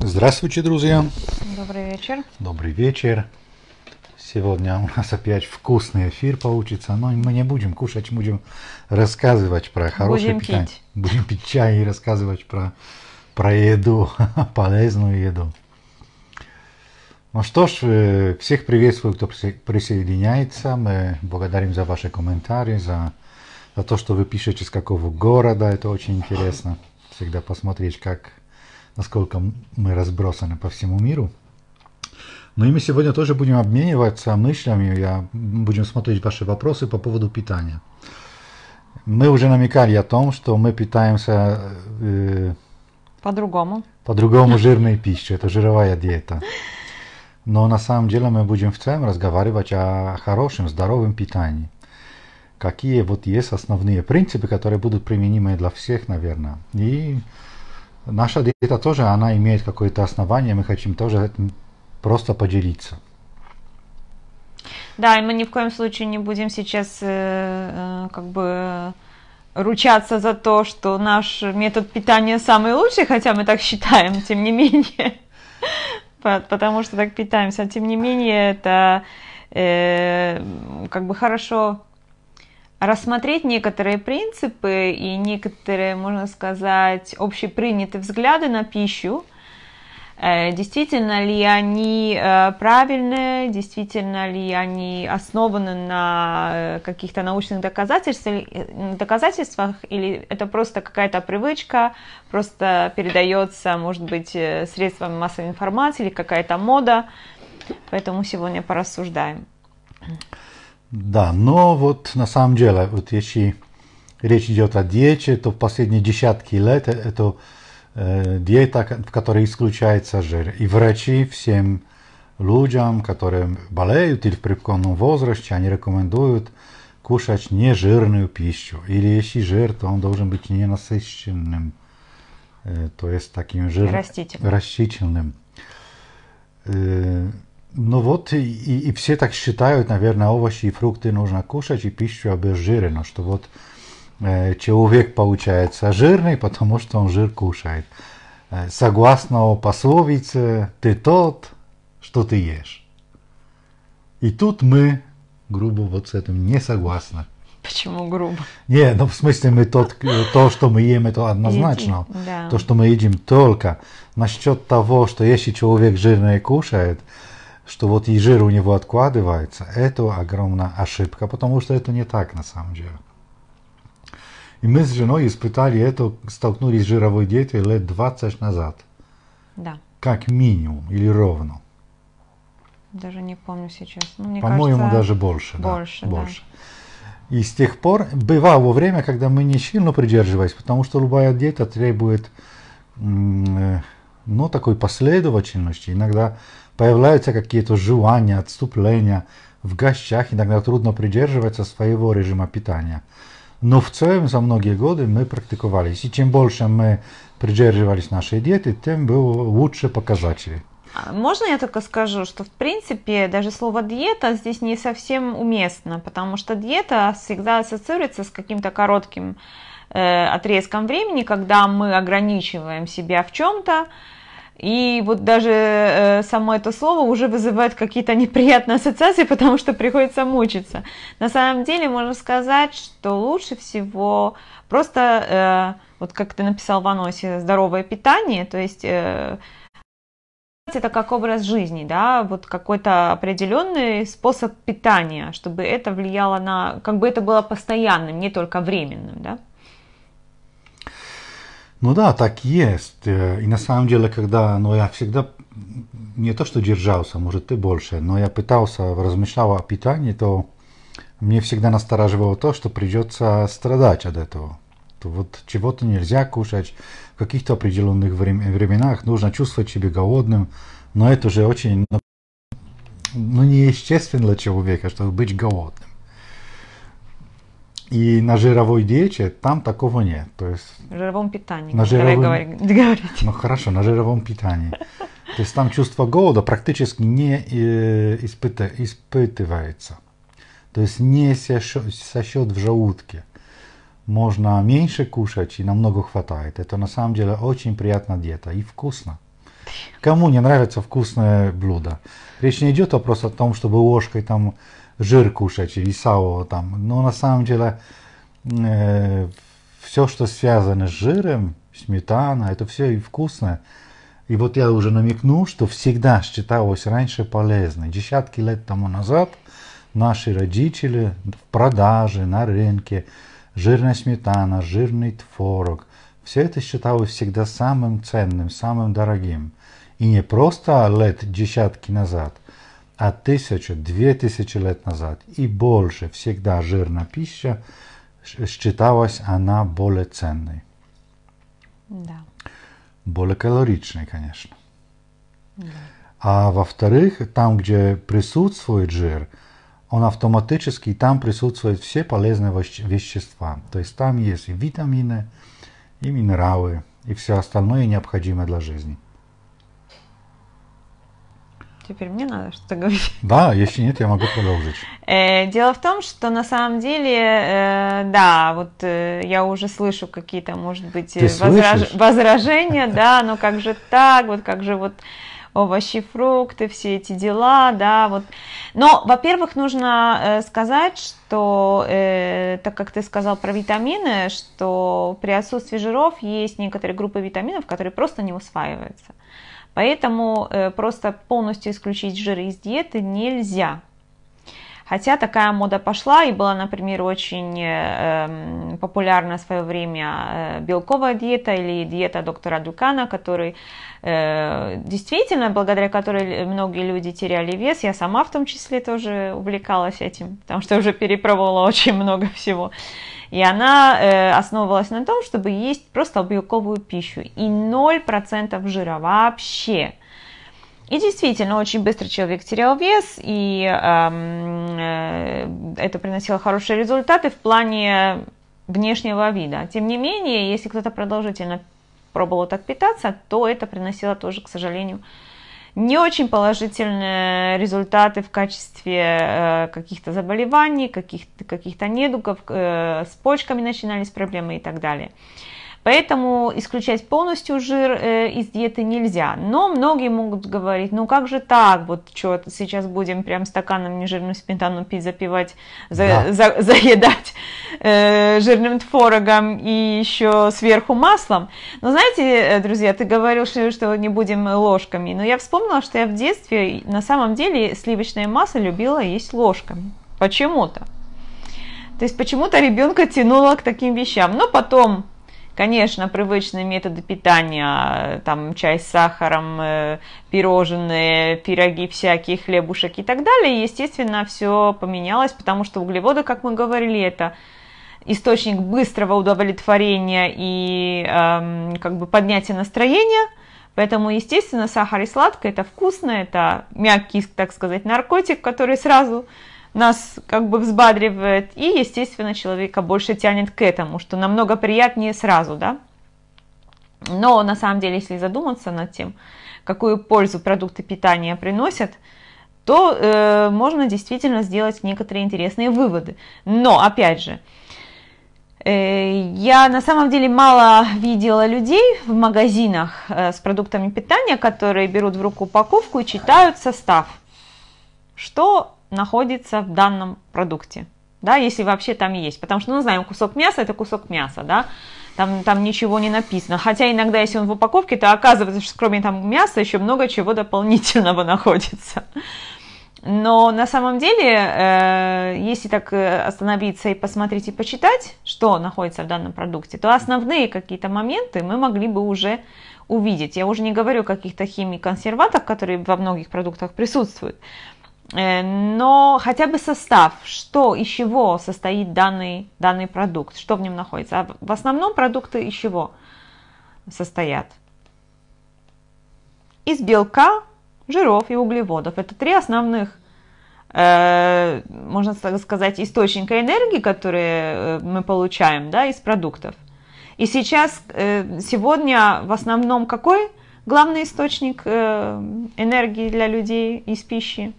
Здравствуйте, друзья! Добрый вечер! Добрый вечер! Сегодня у нас опять вкусный эфир получится, но мы не будем кушать, будем рассказывать про хорошее будем питание. Пить. Будем пить чай и рассказывать про, про еду, полезную еду. Ну что ж, э, всех приветствую, кто присоединяется. Мы благодарим за ваши комментарии, за, за то, что вы пишете, с какого города. Это очень интересно всегда посмотреть, как насколько мы разбросаны по всему миру. Но ну и мы сегодня тоже будем обмениваться мыслями, я, будем смотреть ваши вопросы по поводу питания. Мы уже намекали о том, что мы питаемся... Э, по-другому. По-другому жирной пищей, это жировая диета. Но на самом деле мы будем в целом разговаривать о хорошем, здоровом питании. Какие вот есть основные принципы, которые будут применимы для всех, наверное. И наша диета тоже, она имеет какое-то основание, мы хотим тоже этим просто поделиться. Да, и мы ни в коем случае не будем сейчас э, э как бы ручаться за то, что наш метод питания самый лучший, хотя мы так считаем, тем не менее, потому что так питаемся. Тем не менее, это э, как бы хорошо рассмотреть некоторые принципы и некоторые, можно сказать, общепринятые взгляды на пищу, э, действительно ли они э, правильные, действительно ли они основаны на э, каких-то научных доказательствах, доказательствах или это просто какая-то привычка, просто передается, может быть, средствами массовой информации или какая-то мода. Поэтому сегодня порассуждаем. Да, но вот на самом деле, вот если речь идет о диете, то в последние десятки лет э, это э, диета, в которой исключается жир. И врачи всем людям, которые болеют или в преклонном возрасте, они рекомендуют кушать нежирную пищу. Или если жир, то он должен быть ненасыщенным, э, то есть таким жирным растительным. растительным. Э, ну вот, и, и, и все так считают, наверное, овощи и фрукты нужно кушать, и пищу обезжирено, что вот э, человек получается жирный, потому что он жир кушает. Э, согласно пословице, ты тот, что ты ешь. И тут мы, грубо, вот с этим не согласны. Почему грубо? Не, ну в смысле мы тот, э, то, что мы ем, это однозначно. Едим, да. То, что мы едим только. Насчет того, что если человек жирный кушает, что вот и жир у него откладывается, это огромная ошибка, потому что это не так на самом деле. И мы с женой испытали это, столкнулись с жировой диетой лет 20 назад. Да. Как минимум или ровно. Даже не помню сейчас. Ну, По-моему, кажется, даже больше. Больше, да, да. И с тех пор бывало время, когда мы не сильно придерживались, потому что любая диета требует э, ну, такой последовательности. Иногда Появляются какие-то желания, отступления. В гостях иногда трудно придерживаться своего режима питания. Но в целом за многие годы мы практиковались. И чем больше мы придерживались нашей диеты, тем было лучше показатели. А можно я только скажу, что в принципе даже слово диета здесь не совсем уместно, потому что диета всегда ассоциируется с каким-то коротким э, отрезком времени, когда мы ограничиваем себя в чем-то, и вот даже э, само это слово уже вызывает какие-то неприятные ассоциации, потому что приходится мучиться. На самом деле можно сказать, что лучше всего просто, э, вот как ты написал в анонсе, здоровое питание, то есть э, это как образ жизни, да, вот какой-то определенный способ питания, чтобы это влияло на, как бы это было постоянным, не только временным, да. Ну да, так есть. Э, и на самом деле, когда, ну я всегда не то что держался, может ты больше, но я пытался, размышлял о питании, то мне всегда настораживало то, что придется страдать от этого. То вот чего-то нельзя кушать, в каких-то определенных временах нужно чувствовать себя голодным, но это же очень ну, ну неестественно для человека, чтобы быть голодным. И на жировой диете там такого нет. То есть, на жировом питании, на жировом... говорите. Ну хорошо, на жировом питании. То есть там чувство голода практически не э, испыта, испытывается. То есть не сосет в желудке. Можно меньше кушать и намного хватает. Это на самом деле очень приятная диета и вкусно. Кому не нравится вкусное блюдо? Речь не идет вопрос о том, чтобы ложкой там жир кушать и сало там. Но на самом деле э, все, что связано с жиром, сметана, это все и вкусно. И вот я уже намекнул, что всегда считалось раньше полезно. Десятки лет тому назад наши родители в продаже, на рынке, жирная сметана, жирный творог, все это считалось всегда самым ценным, самым дорогим. И не просто лет десятки назад – а тысячу, две тысячи лет назад и больше всегда жирная пища считалась она более ценной. Да. Более калоричной, конечно. Да. А во-вторых, там, где присутствует жир, он автоматически, там присутствуют все полезные вещества. То есть там есть и витамины, и минералы, и все остальное необходимое для жизни. Теперь мне надо что-то говорить. Да, если нет, я могу продолжить. Э, дело в том, что на самом деле, э, да, вот э, я уже слышу какие-то, может быть, возраж... возражения, да, но «Ну как же так, вот как же вот овощи, фрукты, все эти дела, да, вот. Но, во-первых, нужно сказать, что, так как ты сказал про витамины, что при отсутствии жиров есть некоторые группы витаминов, которые просто не усваиваются. Поэтому э, просто полностью исключить жиры из диеты нельзя. Хотя такая мода пошла и была, например, очень э, эм, популярна в свое время э, белковая диета или диета доктора Дукана, который действительно, благодаря которой многие люди теряли вес. Я сама в том числе тоже увлекалась этим, потому что уже перепробовала очень много всего. И она э, основывалась на том, чтобы есть просто белковую пищу и 0% жира вообще. И действительно, очень быстро человек терял вес, и э, э, это приносило хорошие результаты в плане внешнего вида. Тем не менее, если кто-то продолжительно пробовал так питаться, то это приносило тоже, к сожалению, не очень положительные результаты в качестве э, каких-то заболеваний, каких-то каких недугов, э, с почками начинались проблемы и так далее. Поэтому исключать полностью жир э, из диеты нельзя. Но многие могут говорить, ну как же так, вот что, сейчас будем прям стаканом нежирную сметану пить, запивать, за, да. за, заедать э, жирным творогом и еще сверху маслом. Но знаете, э, друзья, ты говорил, что не будем ложками, но я вспомнила, что я в детстве на самом деле сливочное масло любила есть ложками. Почему-то. То есть почему-то ребенка тянуло к таким вещам. Но потом Конечно, привычные методы питания, там чай с сахаром, э, пирожные, пироги всякие, хлебушек и так далее, естественно, все поменялось, потому что углеводы, как мы говорили, это источник быстрого удовлетворения и эм, как бы поднятия настроения. Поэтому, естественно, сахар и сладкое – это вкусно, это мягкий, так сказать, наркотик, который сразу нас как бы взбадривает, и, естественно, человека больше тянет к этому, что намного приятнее сразу, да. Но на самом деле, если задуматься над тем, какую пользу продукты питания приносят, то э, можно действительно сделать некоторые интересные выводы. Но, опять же, э, я на самом деле мало видела людей в магазинах э, с продуктами питания, которые берут в руку упаковку и читают состав. Что находится в данном продукте, да, если вообще там есть. Потому что ну знаем, кусок мяса – это кусок мяса, да, там, там ничего не написано. Хотя иногда, если он в упаковке, то оказывается, что кроме там мяса еще много чего дополнительного находится. Но на самом деле, э, если так э, остановиться и посмотреть и почитать, что находится в данном продукте, то основные какие-то моменты мы могли бы уже увидеть. Я уже не говорю о каких-то химий-консервантах, которые во многих продуктах присутствуют. Э, но хотя бы состав, что, из чего состоит данный, данный продукт, что в нем находится. А в основном продукты из чего состоят? Из белка, жиров и углеводов. Это три основных, э, можно сказать, источника энергии, которые э, мы получаем да, из продуктов. И сейчас, сегодня в основном какой главный источник энергии для людей из пищи?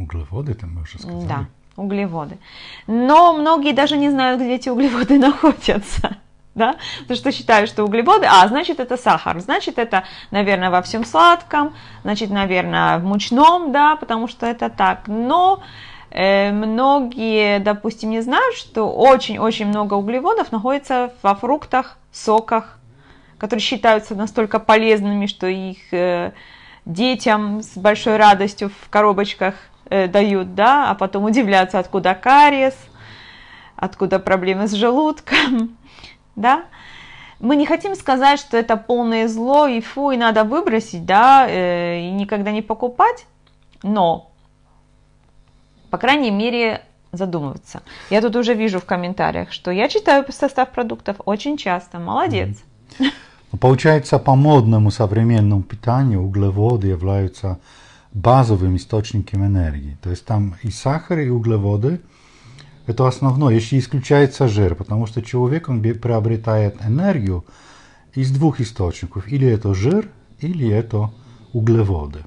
Углеводы, там мы уже сказали. Да, углеводы. Но многие даже не знают, где эти углеводы находятся. Да? Потому что считают, что углеводы, а, значит, это сахар, значит, это, наверное, во всем сладком, значит, наверное, в мучном, да, потому что это так. Но э, многие, допустим, не знают, что очень-очень много углеводов находится во фруктах, соках, которые считаются настолько полезными, что их э, детям с большой радостью в коробочках – э, дают, да, а потом удивляться, откуда кариес, откуда проблемы с желудком, да. Мы не хотим сказать, что это полное зло и фу, и надо выбросить, да, э, и никогда не покупать, но, по крайней мере, задумываться. Я тут уже вижу в комментариях, что я читаю состав продуктов очень часто. Молодец. Mm. Получается, по модному современному питанию углеводы являются базовым источником энергии. То есть там и сахар, и углеводы – это основное, если исключается жир, потому что человек он приобретает энергию из двух источников. Или это жир, или это углеводы.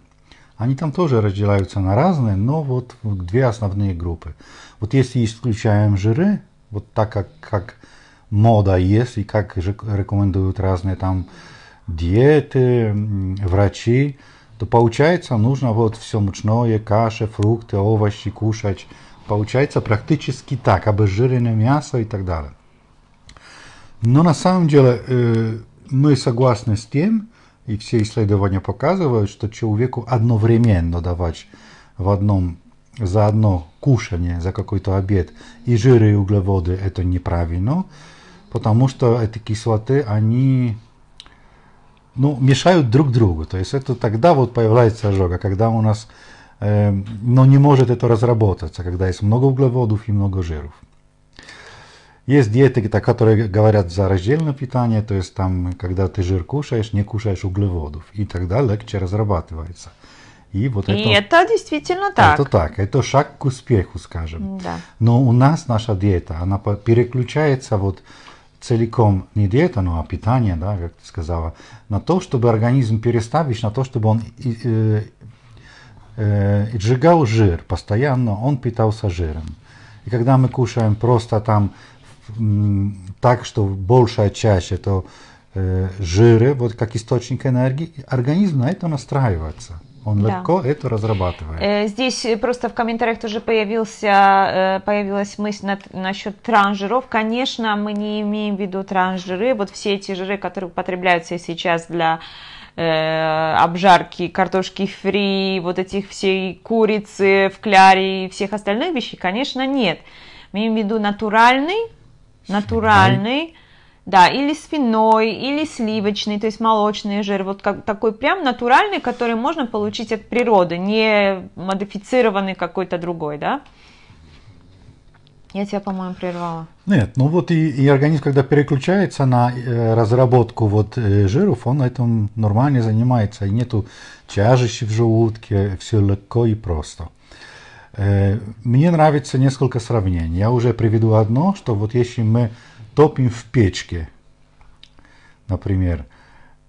Они там тоже разделяются на разные, но вот две основные группы. Вот если исключаем жиры, вот так как, как мода есть и как рекомендуют разные там диеты, врачи, то получается нужно вот все мучное, каши, фрукты, овощи кушать. Получается практически так, обезжиренное мясо и так далее. Но на самом деле э, мы согласны с тем, и все исследования показывают, что человеку одновременно давать в одном за одно кушание, за какой-то обед и жиры и углеводы это неправильно, потому что эти кислоты, они ну, мешают друг другу. То есть это тогда вот появляется ожога, когда у нас э, эм, но ну, не может это разработаться, когда есть много углеводов и много жиров. Есть диеты, которые говорят за раздельное питание, то есть там, когда ты жир кушаешь, не кушаешь углеводов, и тогда легче разрабатывается. И, вот и это, это действительно так. Это так, это шаг к успеху, скажем. Да. Но у нас наша диета, она переключается вот целиком, не диета, ну а питание, да, как ты сказала, на то, чтобы организм переставить, на то, чтобы он э, э, сжигал жир постоянно, он питался жиром. И когда мы кушаем просто там так, что большая часть это э, жиры, вот как источник энергии, организм на это настраивается. Он да. легко это разрабатывает. Э, здесь просто в комментариях тоже появился, э, появилась мысль над, насчет транжиров. Конечно, мы не имеем в виду транжиры. Вот все эти жиры, которые употребляются сейчас для э, обжарки, картошки фри, вот этих всей курицы в кляре и всех остальных вещей, конечно, нет. Мы имеем в виду натуральный, натуральный, да, или свиной, или сливочный, то есть молочный жир, вот как, такой прям натуральный, который можно получить от природы, не модифицированный какой-то другой, да? Я тебя, по-моему, прервала. Нет, ну вот и, и организм, когда переключается на э, разработку вот э, жиров, он этим нормально занимается, и нету тяжести в желудке, все легко и просто. Э, мне нравится несколько сравнений. Я уже приведу одно, что вот если мы топим в печке, например,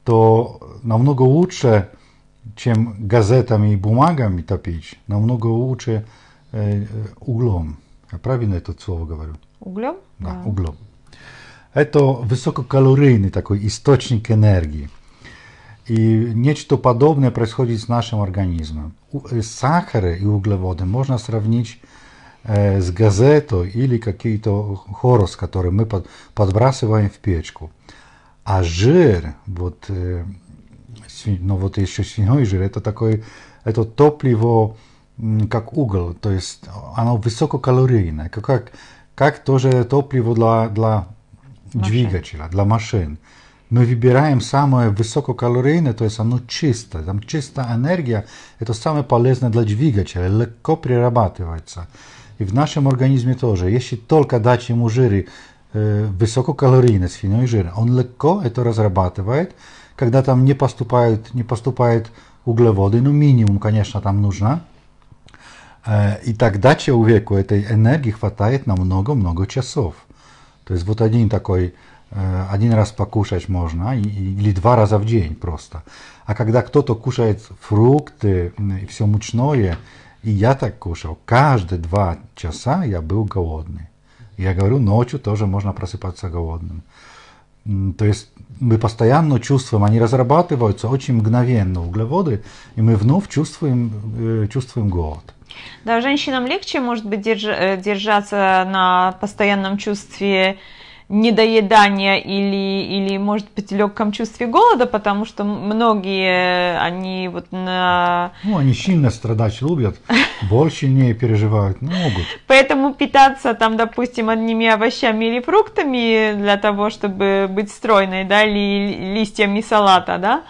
то намного лучше, чем газетами и бумагами топить, намного лучше э, э углом. Я правильно это слово говорю? Углем? Да, да. углем. Это высококалорийный такой источник энергии. И нечто подобное происходит с нашим организмом. Э, Сахары и углеводы можно сравнить Э, с газетой или какие-то хорус, которые мы подбрасываем в печку. А жир, вот, э, ну вот еще свиной жир, это такое, это топливо, как уголь, то есть оно высококалорийное, как, как тоже топливо для, для двигателя, для машин. Мы выбираем самое высококалорийное, то есть оно чистое, там чистая энергия, это самое полезное для двигателя, легко перерабатывается. И в нашем организме тоже. Если только дать ему жиры э, высококалорийные, свиной жир, он легко это разрабатывает, когда там не поступают, не поступают углеводы, ну минимум, конечно, там нужно. Э, и тогда человеку этой энергии хватает на много-много часов. То есть вот один такой э, один раз покушать можно или два раза в день просто. А когда кто-то кушает фрукты и все мучное, и я так кушал. Каждые два часа я был голодный. Я говорю, ночью тоже можно просыпаться голодным. То есть мы постоянно чувствуем, они разрабатываются очень мгновенно, углеводы, и мы вновь чувствуем, э, чувствуем голод. Да, женщинам легче, может быть, э, держаться на постоянном чувстве недоедания или, или может быть, легком чувстве голода, потому что многие, они вот на... Ну, они сильно страдать любят, больше не переживают, ну, могут. Поэтому питаться там, допустим, одними овощами или фруктами для того, чтобы быть стройной, да, или листьями салата, да,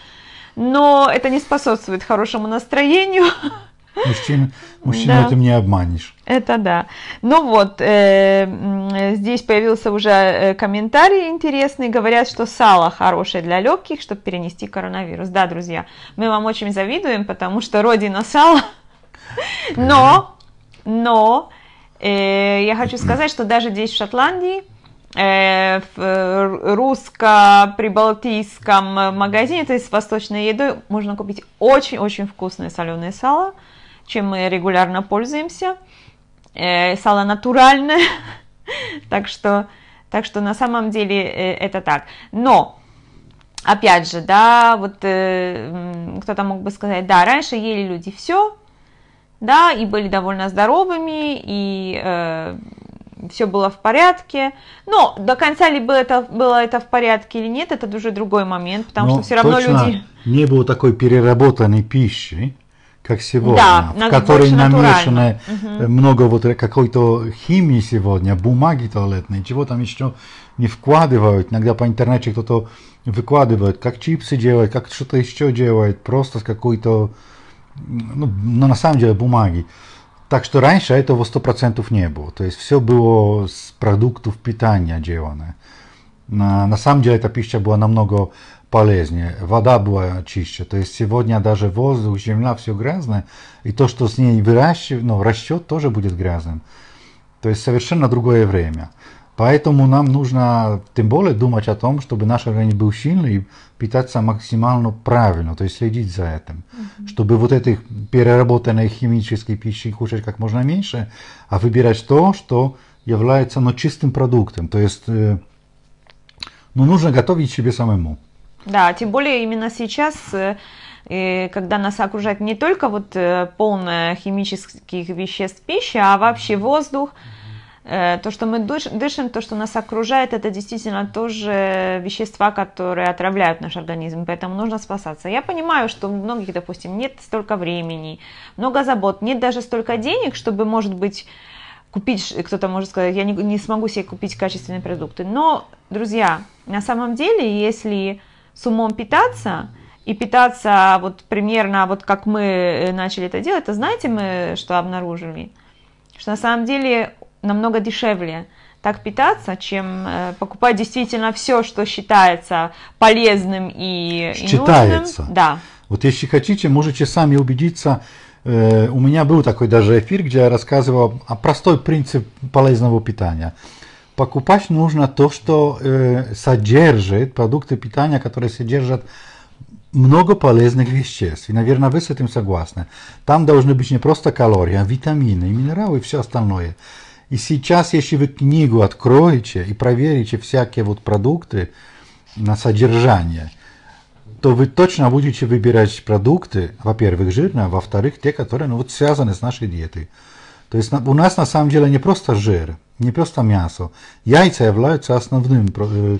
но это не способствует хорошему настроению, Мужчин, мужчин да. этим не обманешь. Это да. Ну вот, э, здесь появился уже э, комментарий интересный. Говорят, что сало хорошее для легких, чтобы перенести коронавирус. Да, друзья, мы вам очень завидуем, потому что родина сала. Но, но, э, я хочу сказать, что даже здесь, в Шотландии, э, в э, русско-прибалтийском магазине, то есть с восточной едой, можно купить очень-очень вкусное соленое сало – чем мы регулярно пользуемся. Э, сало натуральное, так что, так что на самом деле э, это так. Но опять же, да, вот э, кто-то мог бы сказать, да, раньше ели люди все, да, и были довольно здоровыми, и все было в порядке. Но до конца ли было это, было это в порядке или нет, это уже другой момент, потому Но что все равно люди... Не было такой переработанной пищи, как сегодня, да, в которой намешано угу. много вот какой-то химии сегодня, бумаги туалетной, чего там еще не вкладывают. Иногда по интернете кто-то выкладывает, как чипсы делают, как что-то еще делают, просто с какой-то, ну, ну, на самом деле бумаги. Так что раньше этого процентов не было. То есть все было с продуктов питания делано. На, на самом деле эта пища была намного полезнее. Вода была чище. То есть сегодня даже воздух, земля, все грязное. И то, что с ней выращивают, ну, расчет тоже будет грязным. То есть совершенно другое время. Поэтому нам нужно тем более думать о том, чтобы наш организм был сильный и питаться максимально правильно, то есть следить за этим. Mm-hmm. Чтобы вот этой переработанной химической пищи кушать как можно меньше, а выбирать то, что является ну, чистым продуктом. То есть э, ну, нужно готовить себе самому. Да, тем более именно сейчас, э, э, когда нас окружает не только вот э, полное химических веществ пищи, а вообще воздух, то, что мы дышим, то, что нас окружает, это действительно тоже вещества, которые отравляют наш организм, поэтому нужно спасаться. Я понимаю, что у многих, допустим, нет столько времени, много забот, нет даже столько денег, чтобы, может быть, купить, кто-то может сказать, я не, не смогу себе купить качественные продукты. Но, друзья, на самом деле, если с умом питаться и питаться вот примерно вот как мы э, начали это делать, то знаете мы, что обнаружили? Что на самом деле намного дешевле так питаться, чем э, покупать действительно все, что считается полезным и, считается. и Да. Вот если хотите, можете сами убедиться. Э, у меня был такой даже эфир, где я рассказывал о простой принцип полезного питания – покупать нужно то, что э, содержит, продукты питания, которые содержат много полезных веществ. И, наверное, вы с этим согласны. Там должны быть не просто калории, а витамины, и минералы и все остальное. И сейчас, если вы книгу откроете и проверите всякие вот продукты на содержание, то вы точно будете выбирать продукты, во-первых, жирные, а во-вторых, те, которые ну, вот связаны с нашей диетой. То есть у нас на самом деле не просто жир, не просто мясо. Яйца являются основным э,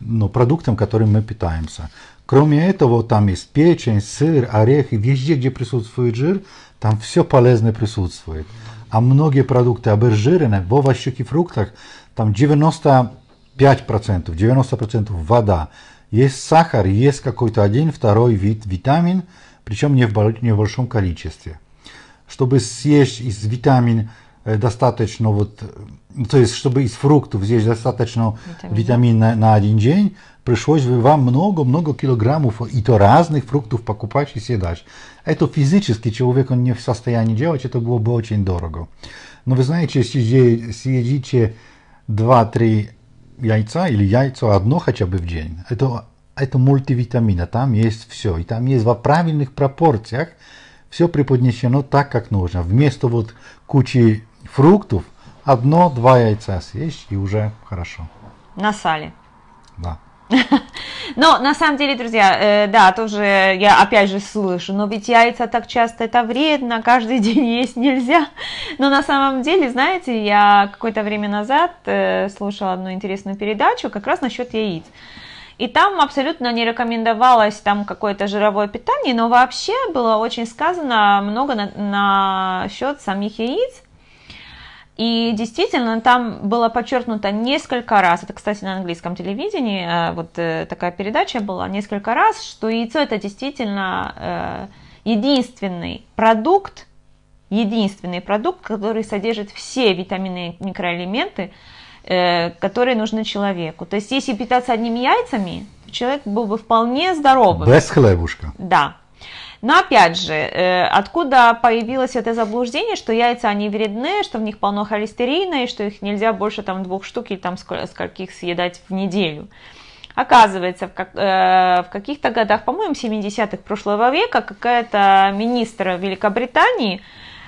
ну, продуктом, которым мы питаемся. Кроме этого, там есть печень, сыр, орехи, везде, где присутствует жир, там все полезное присутствует. А многие продукты обезжирены, в овощах и фруктах, там 95%, 90% вода. Есть сахар, есть какой-то один, второй вид витамин, причем не в большом количестве. Чтобы съесть из витамин э, достаточно вот э, ну, то есть, чтобы из фруктов здесь достаточно витамина, витамина на один день, пришлось бы вам много-много килограммов, и то разных фруктов покупать и съедать. Это физически человек он не в состоянии делать, это было бы очень дорого. Но вы знаете, если съедите 2-3 яйца или яйцо одно хотя бы в день, это, это мультивитамина, там есть все. И там есть во правильных пропорциях, все преподнесено так, как нужно. Вместо вот кучи фруктов Одно-два яйца съесть и уже хорошо. На сале. Да. Но на самом деле, друзья, э, да, тоже я опять же слышу, но ведь яйца так часто это вредно, каждый день есть нельзя. Но на самом деле, знаете, я какое-то время назад э, слушала одну интересную передачу как раз насчет яиц. И там абсолютно не рекомендовалось там какое-то жировое питание, но вообще было очень сказано много на, счет самих яиц и действительно, там было подчеркнуто несколько раз, это, кстати, на английском телевидении, э, вот э, такая передача была несколько раз, что яйцо это действительно э, единственный продукт, единственный продукт, который содержит все витамины и микроэлементы, которые нужны человеку. То есть, если питаться одними яйцами, человек был бы вполне здоровым. Без хлебушка. Да. Но опять же, э, откуда появилось это заблуждение, что яйца они вредны, что в них полно холестерина и что их нельзя больше там двух штук или там скольких съедать в неделю. Оказывается, в, как, э, в каких-то годах, по-моему, 70-х прошлого века, какая-то министра Великобритании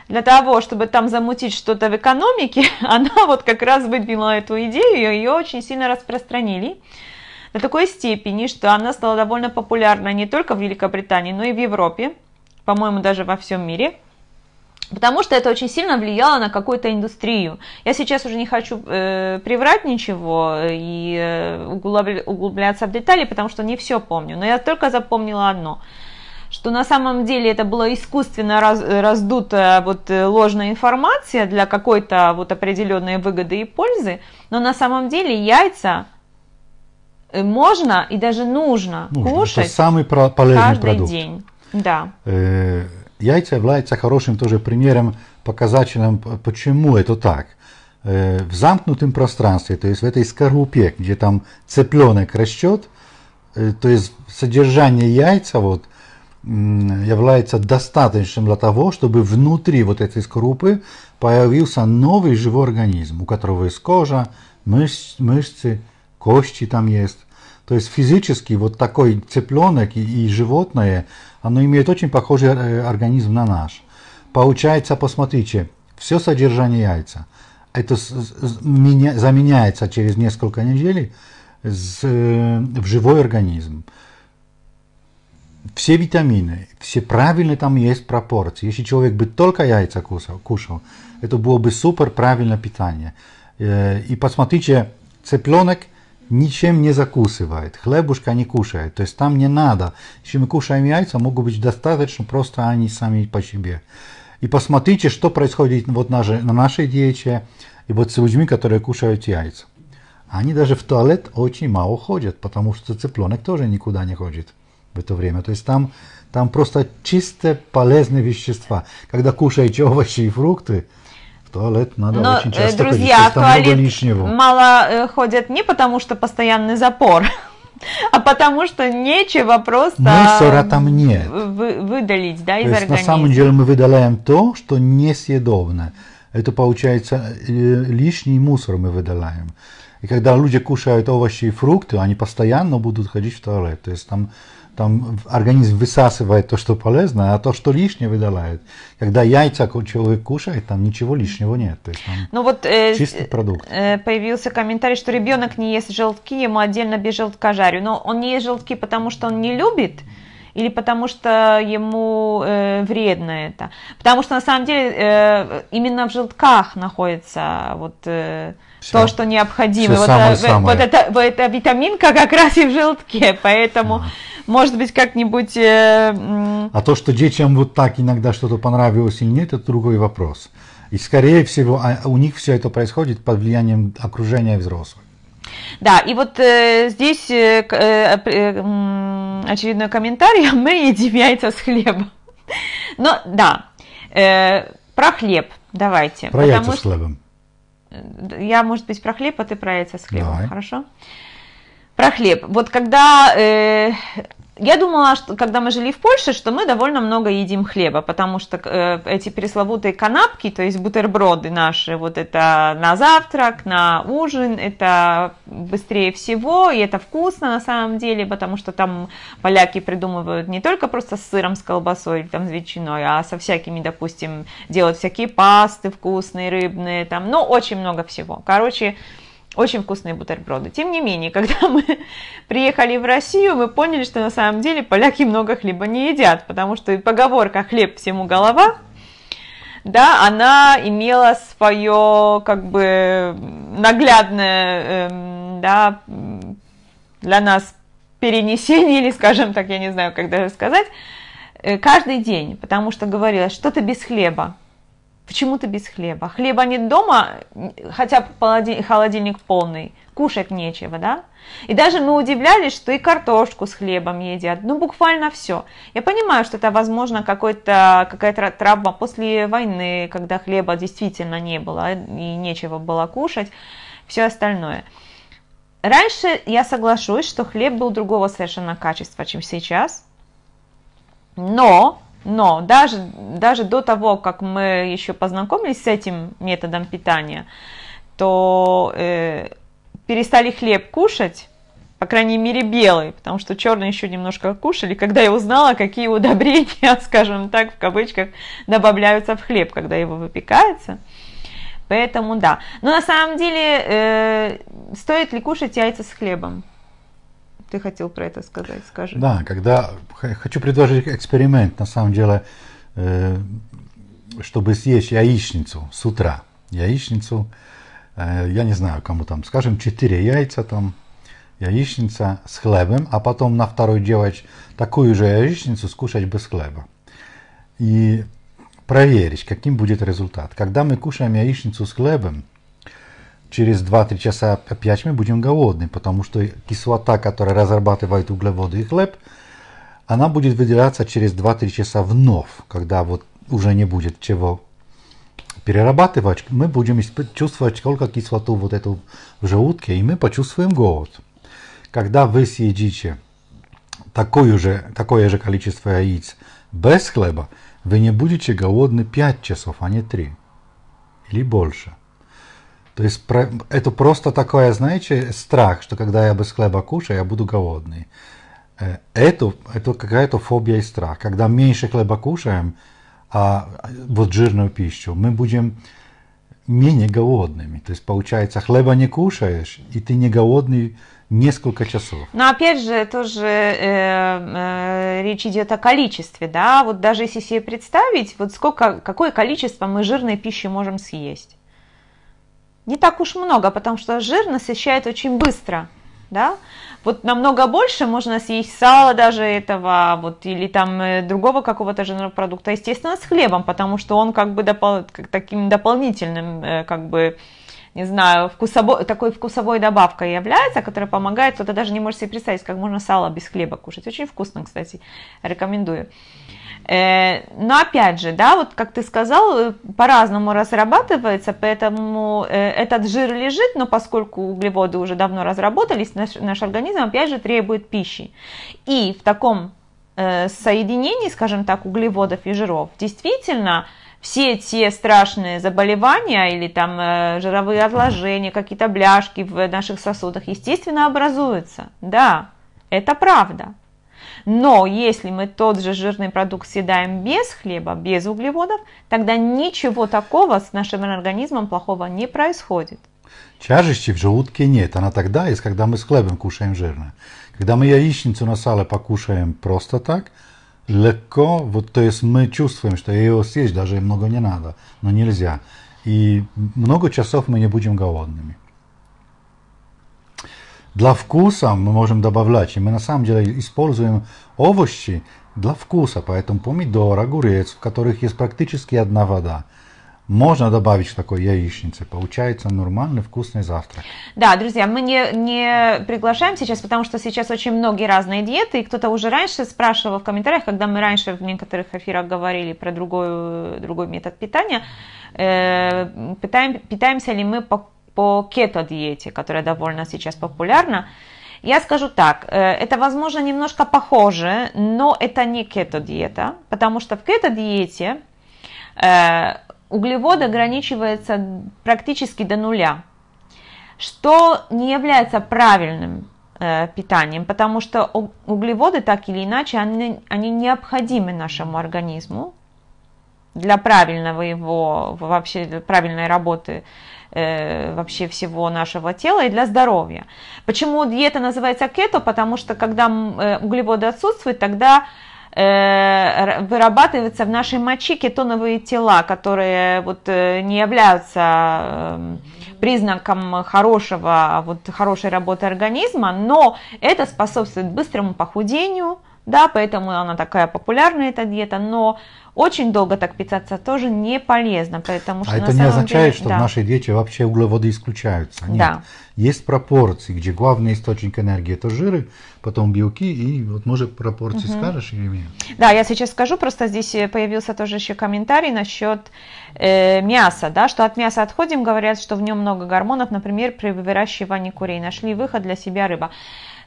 для того, чтобы там замутить что-то в экономике, она вот как раз выдвинула эту идею, и ее очень сильно распространили до такой степени, что она стала довольно популярна не только в Великобритании, но и в Европе, по-моему, даже во всем мире. Потому что это очень сильно влияло на какую-то индустрию. Я сейчас уже не хочу э, приврать ничего и э, углубляться в детали, потому что не все помню. Но я только запомнила одно что на самом деле это была искусственно раз, раздутая вот э, ложная информация для какой-то вот определенной выгоды и пользы, но на самом деле яйца Э, можно и даже нужно, нужно. кушать Это самый полезный каждый продукт. день. Да. Э, яйца являются хорошим тоже примером, показателем, почему это так. Э, в замкнутом пространстве, то есть в этой скорлупе, где там цыпленок растет, то есть содержание яйца вот, является достаточным для того, чтобы внутри вот этой скорлупы появился новый живой организм, у которого есть кожа, мышц, мышцы Кости там есть. То есть физически вот такой цыпленок и, животное, оно имеет очень похожий э, организм на наш. Получается, посмотрите, все содержание яйца, это заменяется через несколько недель э, в живой организм. Все витамины, все правильные там есть пропорции. Если человек бы только яйца кушал, кушал это было бы супер правильное питание. Э, и посмотрите, цыпленок – ничем не закусывает, хлебушка не кушает, то есть там не надо. Если мы кушаем яйца, могут быть достаточно просто они сами по себе. И посмотрите, что происходит вот на, на нашей диете и вот с людьми, которые кушают яйца. Они даже в туалет очень мало ходят, потому что цыпленок тоже никуда не ходит в это время. То есть там, там просто чисто полезные вещества. Когда кушаете овощи и фрукты, туалет надо Но, очень э, часто друзья, ходить, там много лишнего. мало э, ходят не потому, что постоянный запор, а потому что нечего просто Мусора там нет. Вы, выдалить да, из то есть, организма. На самом деле мы выдаляем то, что несъедобно. Это получается э, лишний мусор мы выдаляем. И когда люди кушают овощи и фрукты, они постоянно будут ходить в туалет. То есть там там организм высасывает то, что полезно, а то, что лишнее, выдавляет. Когда яйца человек кушает, там ничего лишнего нет. То есть, ну вот э, чистый продукт. Э, появился комментарий, что ребенок не ест желтки, ему отдельно без желтка жарю. Но он не ест желтки, потому что он не любит или потому что ему э, вредно это. Потому что на самом деле э, именно в желтках находится вот э, все, то, что необходимо. вот, самое, э, самое. вот, это, вот эта витаминка как раз и в желтке, поэтому да. может быть как-нибудь... Э, а то, что детям вот так иногда что-то понравилось или нет, это другой вопрос. И скорее всего а, у них все это происходит под влиянием окружения взрослых. Да, и вот э, здесь э, э, э очередной комментарий. «А мы едим яйца с хлебом. Но да, э, про хлеб давайте. Про яйца что... с хлебом. Э, я, может быть, про хлеб, а ты про яйца с хлебом. Давай. Хорошо? Про хлеб. Вот когда э, я думала, что когда мы жили в Польше, что мы довольно много едим хлеба, потому что э, эти пресловутые канапки, то есть бутерброды наши, вот это на завтрак, на ужин, это быстрее всего, и это вкусно на самом деле, потому что там поляки придумывают не только просто с сыром, с колбасой или там с ветчиной, а со всякими, допустим, делают всякие пасты вкусные, рыбные, там, ну, очень много всего. Короче, э, очень вкусные бутерброды. Тем не менее, когда мы приехали в Россию, мы поняли, что на самом деле поляки много хлеба не едят, потому что поговорка «хлеб всему голова» да, она имела свое как бы наглядное эм, да, для нас перенесение, или, скажем так, я не знаю, как даже сказать, э, каждый день, потому что говорилось, что то без хлеба, Почему-то без хлеба. Хлеба нет дома, хотя холодильник полный, кушать нечего, да? И даже мы удивлялись, что и картошку с хлебом едят, ну буквально все. Я понимаю, что это, возможно, какой-то, какая-то травма после войны, когда хлеба действительно не было и нечего было кушать, все остальное. Раньше я соглашусь, что хлеб был другого совершенно качества, чем сейчас, но но даже, даже до того, как мы еще познакомились с этим методом питания, то э, перестали хлеб кушать, по крайней мере белый, потому что черный еще немножко кушали, когда я узнала, какие удобрения, скажем так, в кавычках, добавляются в хлеб, когда его выпекается. Поэтому да. Но на самом деле, э, стоит ли кушать яйца с хлебом? Ты хотел про это сказать, скажи. Да, когда хочу предложить эксперимент, на самом деле, э, чтобы съесть яичницу с утра. Яичницу, э, я не знаю, кому там, скажем, 4 яйца там, яичница с хлебом, а потом на второй делать такую же яичницу, скушать без хлеба. И проверить, каким будет результат. Когда мы кушаем яичницу с хлебом, через 2-3 часа опять мы будем голодны, потому что кислота, которая разрабатывает углеводы и хлеб, она будет выделяться через 2-3 часа вновь, когда вот уже не будет чего перерабатывать, мы будем чувствовать сколько кислоту вот эту в желудке, и мы почувствуем голод. Когда вы съедите такое же, такое же количество яиц без хлеба, вы не будете голодны 5 часов, а не 3 или больше. То есть про, это просто такое, знаете, страх, что когда я без хлеба кушаю, я буду голодный. Э, это, это какая-то фобия и страх. Когда меньше хлеба кушаем, а вот жирную пищу, мы будем менее голодными. То есть получается, хлеба не кушаешь, и ты не голодный несколько часов. Но ну, опять же, тоже э, э, речь идет о количестве, да, вот даже если себе представить, вот сколько, какое количество мы жирной пищи можем съесть не так уж много, потому что жир насыщает очень быстро. Да? Вот намного больше можно съесть сала даже этого, вот, или там э, другого какого-то жирного продукта, естественно, с хлебом, потому что он как бы допол- как таким дополнительным, э, как бы, не знаю, вкусовой, такой вкусовой добавкой является, которая помогает, кто-то даже не может себе представить, как можно сало без хлеба кушать. Очень вкусно, кстати, рекомендую. Э, но опять же, да, вот как ты сказал, э, по-разному разрабатывается, поэтому э, этот жир лежит, но поскольку углеводы уже давно разработались, наш, наш организм опять же требует пищи. И в таком соединении, скажем так, углеводов и жиров, действительно, все те страшные заболевания или там жировые отложения, какие-то бляшки в наших сосудах, естественно, образуются. Да, это правда. Но если мы тот же жирный продукт съедаем без хлеба, без углеводов, тогда ничего такого с нашим организмом плохого не происходит. Тяжести в желудке нет. Она тогда есть, когда мы с хлебом кушаем жирное, Когда мы яичницу на сале покушаем просто так, легко, вот то есть мы чувствуем, что ее съесть даже много не надо, но нельзя. И много часов мы не будем голодными. Для вкуса мы можем добавлять, и мы на самом деле используем овощи для вкуса, поэтому помидор, огурец, в которых есть практически одна вода, можно добавить в такой яичнице. Получается нормальный вкусный завтрак. Да, друзья, мы не, не приглашаем сейчас, потому что сейчас очень многие разные диеты. И кто-то уже раньше спрашивал в комментариях, когда мы раньше в некоторых эфирах говорили про другой, другой метод питания, э, питаем, питаемся ли мы по по кето-диете, которая довольно сейчас популярна, я скажу так, э, это, возможно, немножко похоже, но это не кето-диета, потому что в кето-диете э, углевод ограничивается практически до нуля, что не является правильным э, питанием, потому что углеводы так или иначе, они, они необходимы нашему организму для правильного его, вообще для правильной работы Э, вообще всего нашего тела и для здоровья. Почему диета называется кето? Потому что когда э, углеводы отсутствуют, тогда э, вырабатываются в нашей моче кетоновые тела, которые вот не являются эм, признаком хорошего, а вот хорошей работы организма, но это способствует быстрому похудению, да, поэтому она такая популярная, эта диета, но очень долго так питаться тоже не полезно, потому а что а это не означает, деле, что да. в нашей диете вообще углеводы исключаются. Нет. Да. Есть пропорции, где главный источник энергии это жиры, потом белки и вот может пропорции угу. скажешь или Да, я сейчас скажу, просто здесь э, появился тоже еще комментарий насчет э, мяса, да, что от мяса отходим, говорят, что в нем много гормонов, например, при выращивании курей нашли выход для себя рыба.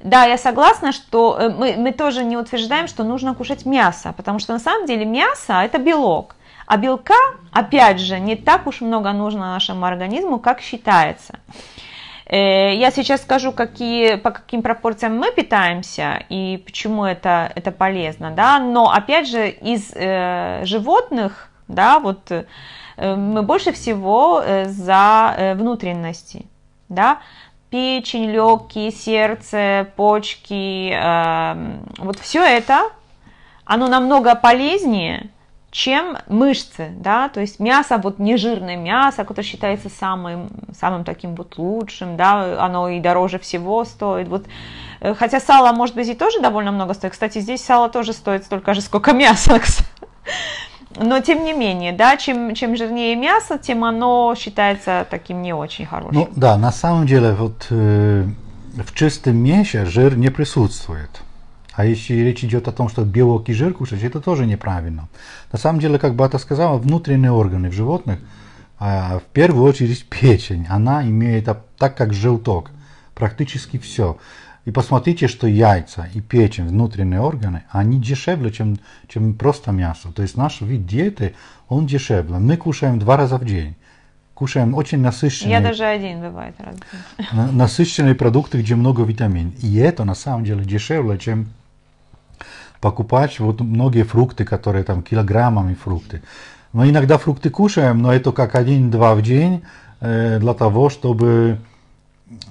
Да, я согласна, что э, мы, мы тоже не утверждаем, что нужно кушать мясо, потому что на самом деле мясо это белок. А белка, опять же, не так уж много нужно нашему организму, как считается. Э, я сейчас скажу, какие, по каким пропорциям мы питаемся и почему это, это полезно. Да? Но опять же, из э, животных да, вот, э, мы больше всего э, за э, внутренности. Да? печень, легкие, сердце, почки, э, вот все это, оно намного полезнее, чем мышцы, да, то есть мясо, вот нежирное мясо, которое считается самым, самым таким вот лучшим, да, оно и дороже всего стоит, вот, э, хотя сало, может быть, и тоже довольно много стоит, кстати, здесь сало тоже стоит столько же, сколько мясо, но тем не менее, да, чем, чем жирнее мясо, тем оно считается таким не очень хорошим. Ну да, на самом деле вот э, в чистом мясе жир не присутствует. А если речь идет о том, что белок и жир кушать, это тоже неправильно. На самом деле, как Бата сказала, внутренние органы в животных, э, в первую очередь печень, она имеет, а, так как желток, практически все. И посмотрите, что яйца и печень, внутренние органы, они дешевле, чем, чем просто мясо. То есть наш вид диеты, он дешевле. Мы кушаем два раза в день. Кушаем очень насыщенные... Я даже один бывает раз Насыщенные продукты, где много витамин. И это на самом деле дешевле, чем покупать вот многие фрукты, которые там килограммами фрукты. Мы иногда фрукты кушаем, но это как один-два в день э, для того, чтобы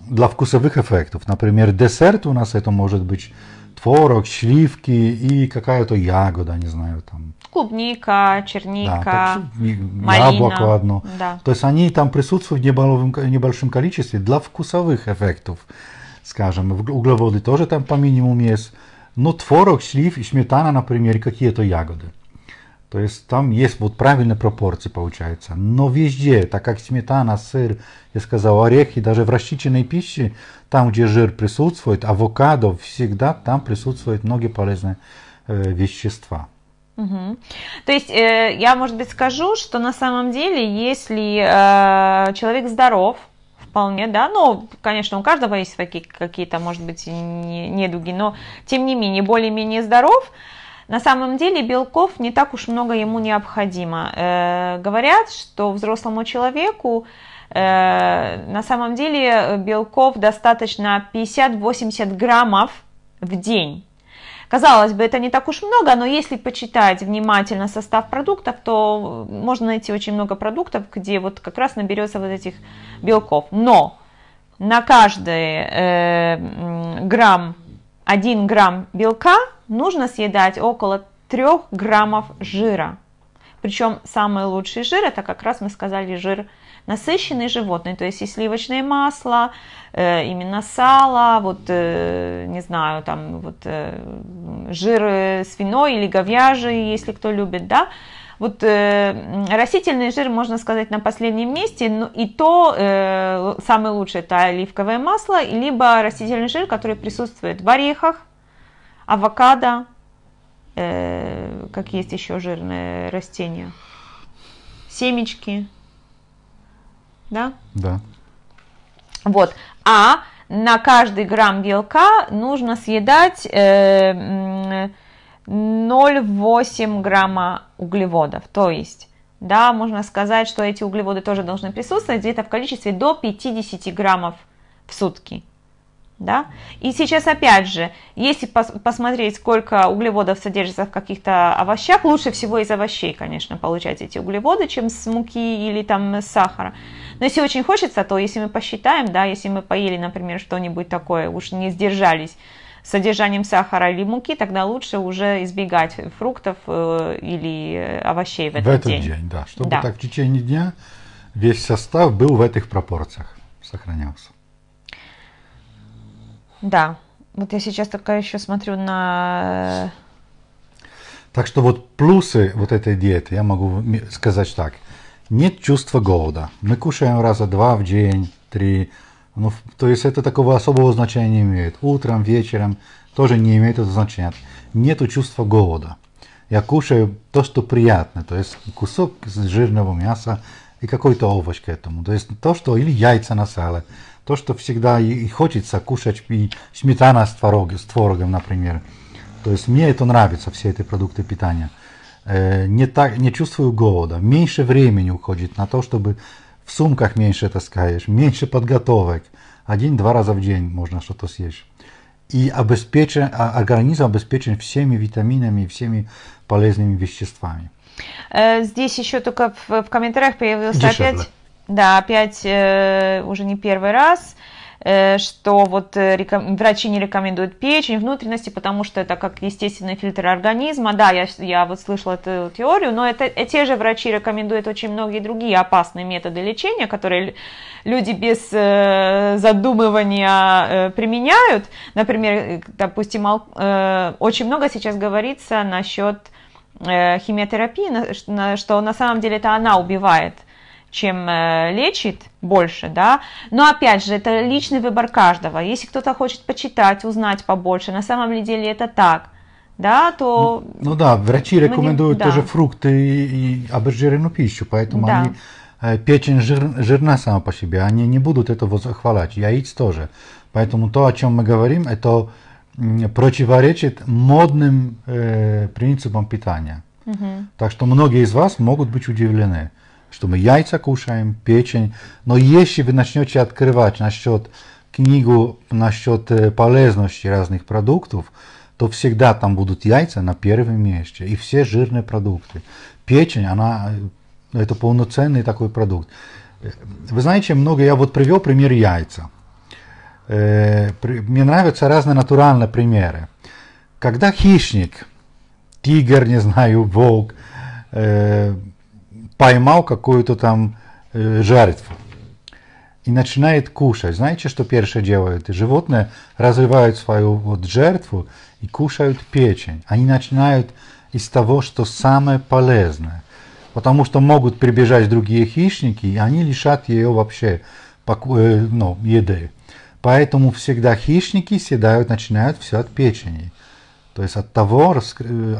для вкусовых эффектов. Например, десерт у нас это может быть творог, сливки и какая-то ягода, не знаю, там. Клубника, черника, да, малина. яблоко одно. Да. То есть они там присутствуют в небольшом, количестве для вкусовых эффектов. Скажем, углеводы тоже там по минимуму есть. Но творог, слив сметана, например, какие-то ягоды. То есть там есть вот правильные пропорции получается. Но везде, так как сметана, сыр, я сказал, орехи, даже в расчищенной пище, там, где жир присутствует, авокадо, всегда там присутствуют многие полезные э, вещества. Угу. То есть э, я, может быть, скажу, что на самом деле, если э, человек здоров, вполне, да, ну, конечно, у каждого есть какие-то, может быть, недуги, но тем не менее, более-менее здоров, на самом деле белков не так уж много ему необходимо. Э, говорят, что взрослому человеку э, на самом деле э, белков достаточно 50-80 граммов в день. Казалось бы, это не так уж много, но если почитать внимательно состав продуктов, то э, можно найти очень много продуктов, где вот как раз наберется вот этих белков. Но на каждый э, грамм, один грамм белка – нужно съедать около 3 граммов жира. Причем самый лучший жир, это как раз мы сказали жир насыщенный животный, то есть и сливочное масло, э, именно сало, вот, э, не знаю, там вот э, жир свиной или говяжий, если кто любит, да, вот э, растительный жир, можно сказать, на последнем месте, но ну, и то э, самое лучшее это оливковое масло, либо растительный жир, который присутствует в орехах, авокадо, э, как есть еще жирное растение, семечки, да? Да. Вот. А на каждый грамм белка нужно съедать э, 0,8 грамма углеводов. То есть, да, можно сказать, что эти углеводы тоже должны присутствовать где-то в количестве до 50 граммов в сутки. Да? И сейчас опять же, если пос посмотреть, сколько углеводов содержится в каких-то овощах, лучше всего из овощей, конечно, получать эти углеводы, чем с муки или там с сахара. Но если очень хочется, то если мы посчитаем, да, если мы поели, например, что-нибудь такое, уж не сдержались содержанием сахара или муки, тогда лучше уже избегать фруктов э, или овощей в этот, в этот день. день да, чтобы да. так в течение дня весь состав был в этих пропорциях, сохранялся. Да. Вот я сейчас только еще смотрю на... Э, так что вот плюсы вот этой диеты, я могу сказать так. Нет чувства голода. Мы кушаем раза два в день, три. Ну, то есть это такого особого значения не имеет. Утром, вечером тоже не имеет этого значения. Нету чувства голода. Я кушаю то, что приятно. То есть кусок жирного мяса и какой-то овощ к этому. То есть то, что или яйца на сале то, что всегда и хочется кушать, и сметана с, творог, с творогом, например. То есть мне это нравится, все эти продукты питания. Э, не, так, не чувствую голода. Меньше времени уходит на то, чтобы в сумках меньше таскаешь, меньше подготовок. Один-два раза в день можно что-то съесть. И обеспечен, а, организм обеспечен всеми витаминами и всеми полезными веществами. Э, здесь еще только в, в комментариях появился Дешевле. опять да, опять э, уже не первый раз э, что вот э, реком... врачи не рекомендуют печень, внутренности, потому что это как естественный фильтр организма. Да, я, я вот слышала эту теорию, но это, э, те же врачи рекомендуют очень многие другие опасные методы лечения, которые люди без задумывания применяют. Например, допустим, очень много сейчас говорится насчет химиотерапии, что на самом деле это она убивает – чем э, лечит больше, да. Но опять же, это личный выбор каждого. Если кто-то хочет почитать, узнать побольше, на самом деле это так да, то... Ну, ну да, врачи рекомендуют не... тоже да. фрукты и, и обезжиренную пищу, поэтому да. они, э, печень жир, жирна сама по себе, они не будут этого захвалать, яиц тоже. Поэтому то, о чем мы говорим, это противоречит модным э, принципам питания. Угу. Так что многие из вас могут быть удивлены что мы яйца кушаем, печень. Но если вы начнете открывать насчет книгу, насчет э, полезности разных продуктов, то всегда там будут яйца на первом месте и все жирные продукты. Печень, она э, это полноценный такой продукт. Вы знаете, много, я вот привел пример яйца. Э, мне нравятся разные натуральные примеры. Когда хищник, тигр, не знаю, волк, поймал какую-то там э, жертву и начинает кушать. Знаете, что первое делают? Животные разрывают свою вот жертву и кушают печень. Они начинают из того, что самое полезное. Потому что могут прибежать другие хищники, и они лишат ее вообще э, ну, еды. Поэтому всегда хищники съедают, начинают все от печени. То есть от того,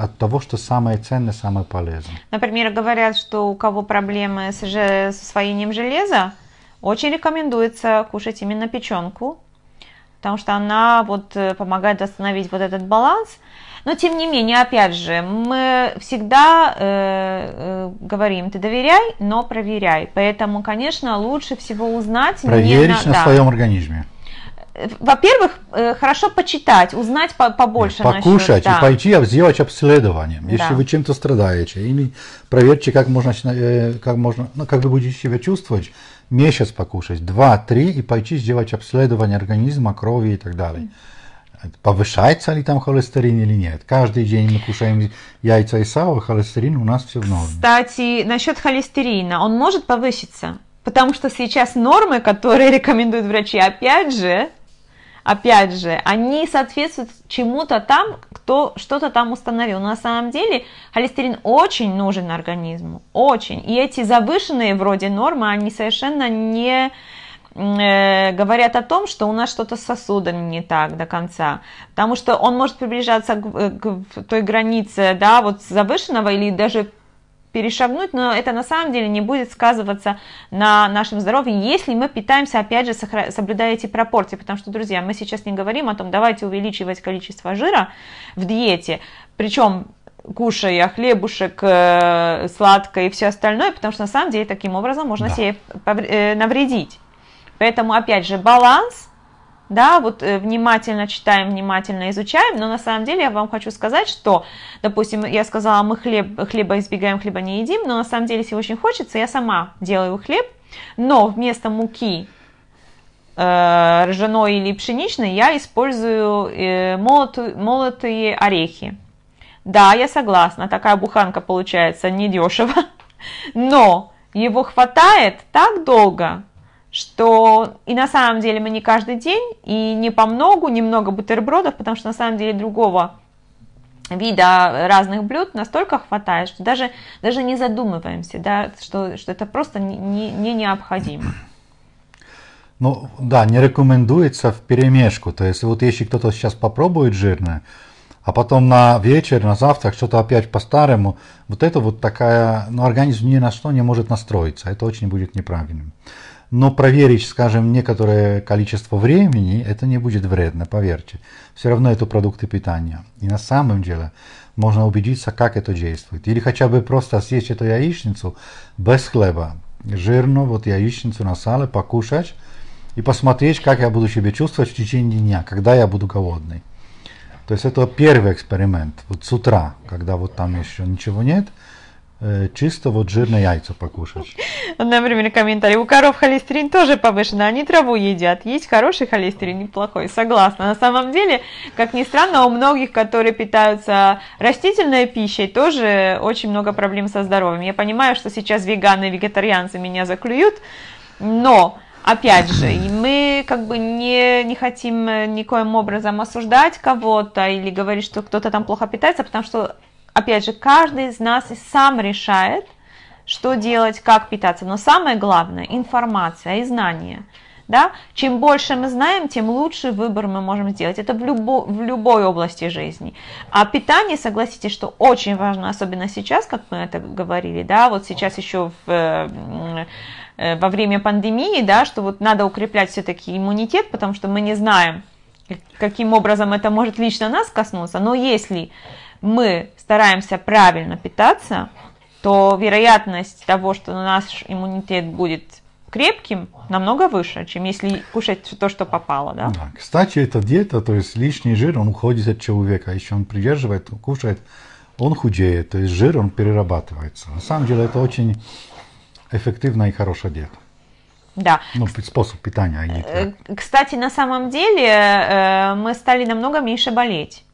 от того, что самое ценное, самое полезное. Например, говорят, что у кого проблемы с, же, с освоением железа, очень рекомендуется кушать именно печенку, потому что она вот э, помогает восстановить вот этот баланс. Но тем не менее, опять же, мы всегда э, э, говорим, ты доверяй, но проверяй. Поэтому, конечно, лучше всего узнать. Проверить на, на да. своем организме во-первых, э, хорошо почитать, узнать побольше. Покушать насчет, да. и пойти сделать обследование. Если да. вы чем-то страдаете, или проверьте, как можно, э, как можно, ну, как вы будете себя чувствовать, месяц покушать, два, три, и пойти сделать обследование организма, крови и так далее. Повышается ли там холестерин или нет? Каждый день мы кушаем яйца и сало, холестерин у нас все в норме. Кстати, насчет холестерина, он может повыситься? Потому что сейчас нормы, которые рекомендуют врачи, опять же, опять же, они соответствуют чему-то там, кто что-то там установил. Но на самом деле холестерин очень нужен организму, очень. И эти завышенные вроде нормы, они совершенно не э, говорят о том, что у нас что-то с сосудами не так до конца, потому что он может приближаться к, э, к той границе, да, вот завышенного или даже перешагнуть, но это на самом деле не будет сказываться на нашем здоровье, если мы питаемся, опять же, соблюдая эти пропорции, потому что, друзья, мы сейчас не говорим о том, давайте увеличивать количество жира в диете, причем кушая хлебушек, э, сладкое и все остальное, потому что на самом деле таким образом можно да. себе э, навредить. Поэтому, опять же, баланс – да, вот э, внимательно читаем, внимательно изучаем, но на самом деле я вам хочу сказать, что, допустим, я сказала, мы хлеб, хлеба избегаем, хлеба не едим, но на самом деле, если очень хочется, я сама делаю хлеб, но вместо муки э, ржаной или пшеничной я использую э, молоту, молотые орехи. Да, я согласна, такая буханка получается недешево, но его хватает так долго, что и на самом деле мы не каждый день, и не по многу, немного бутербродов, потому что на самом деле другого вида разных блюд настолько хватает, что даже, даже не задумываемся, да, что, что это просто не, не не необходимо. Ну да, не рекомендуется в перемешку. То есть вот если кто-то сейчас попробует жирное, а потом на вечер, на завтрак что-то опять по-старому, вот это вот такая, ну организм ни на что не может настроиться, это очень будет неправильным но проверить, скажем, некоторое количество времени, это не будет вредно, поверьте. Все равно это продукты питания. И на самом деле можно убедиться, как это действует. Или хотя бы просто съесть эту яичницу без хлеба, жирную вот яичницу на сале, покушать и посмотреть, как я буду себя чувствовать в течение дня, когда я буду голодный. То есть это первый эксперимент, вот с утра, когда вот там еще ничего нет – Э, чисто вот жирное яйцо покушать. Например, комментарий. У коров холестерин тоже повышен, они траву едят. Есть хороший холестерин неплохой, Согласна. На самом деле, как ни странно, у многих, которые питаются растительной пищей, тоже очень много проблем со здоровьем. Я понимаю, что сейчас веганы и вегетарианцы меня заклюют, но опять же, мы как бы не, не хотим никоим образом осуждать кого-то или говорить, что кто-то там плохо питается, потому что опять же, каждый из нас сам решает, что делать, как питаться. Но самое главное – информация и знания. Да? Чем больше мы знаем, тем лучший выбор мы можем сделать. Это в, любо, в любой области жизни. А питание, согласитесь, что очень важно, особенно сейчас, как мы это говорили, да, вот сейчас еще в, э, э, во время пандемии, да, что вот надо укреплять все-таки иммунитет, потому что мы не знаем, каким образом это может лично нас коснуться. Но если мы стараемся правильно питаться, то вероятность того, что наш иммунитет будет крепким, намного выше, чем если кушать все то, что попало. Да? Да. Кстати, эта диета, то есть лишний жир, он уходит от человека. А если он придерживает, кушает, он худеет, то есть жир, он перерабатывается. На самом деле это очень эффективная и хорошая диета. Да. Ну, способ питания. А не э, Кстати, на самом деле э, мы стали намного меньше болеть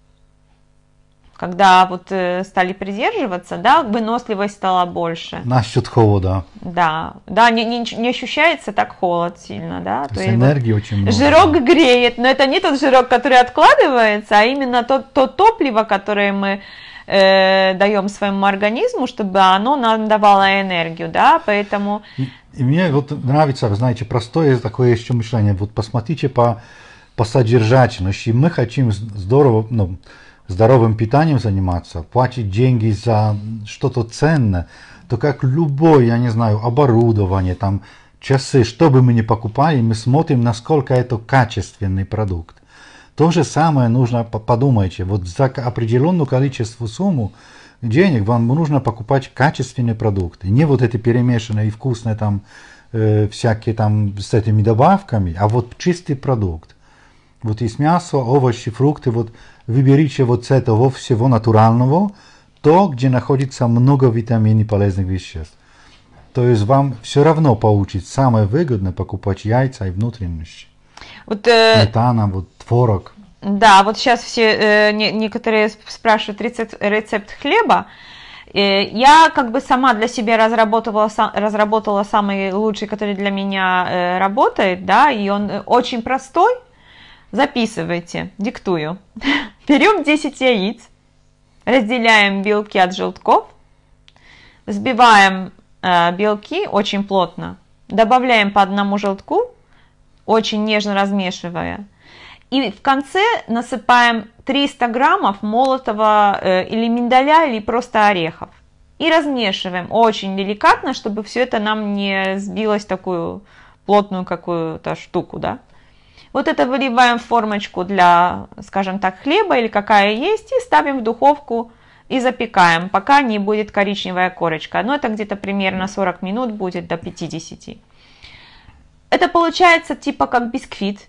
когда вот э, стали придерживаться, да, выносливость стала больше. Насчет холода. Да, да, не, не, не ощущается так холод сильно, да. То, То есть энергии вот очень много. Жирок греет, но это не тот жирок, который откладывается, а именно то, то топливо, которое мы э, даем своему организму, чтобы оно нам давало энергию, да, поэтому... И, и мне вот нравится, вы знаете, простое такое еще мышление, вот посмотрите по, по содержательности, мы хотим здорово, ну, здоровым питанием заниматься, платить деньги за что-то ценное, то как любое, я не знаю, оборудование, там, часы, что бы мы ни покупали, мы смотрим, насколько это качественный продукт. То же самое нужно, подумайте, вот за определенную количество сумму денег вам нужно покупать качественные продукты, не вот эти перемешанные и вкусные там э, всякие там с этими добавками, а вот чистый продукт. Вот есть мясо, овощи, фрукты, вот выберите вот с этого всего натурального, то, где находится много витаминов и полезных веществ. То есть вам все равно получить самое выгодное покупать яйца и внутренности. Вот, э... Сметана, вот творог. Да, вот сейчас все э, некоторые спрашивают рецепт, рецепт хлеба. Э, я как бы сама для себя разработала, сам, разработала самый лучший, который для меня э, работает, да, и он э, очень простой, Записывайте, диктую. Берем 10 яиц, разделяем белки от желтков, взбиваем э, белки очень плотно, добавляем по одному желтку, очень нежно размешивая. И в конце насыпаем 300 граммов молотого э, или миндаля, или просто орехов. И размешиваем очень деликатно, чтобы все это нам не сбилось в такую плотную какую-то штуку, да. Вот это выливаем в формочку для, скажем так, хлеба или какая есть, и ставим в духовку и запекаем, пока не будет коричневая корочка. Но это где-то примерно 40 минут будет до 50. Это получается типа как бисквит.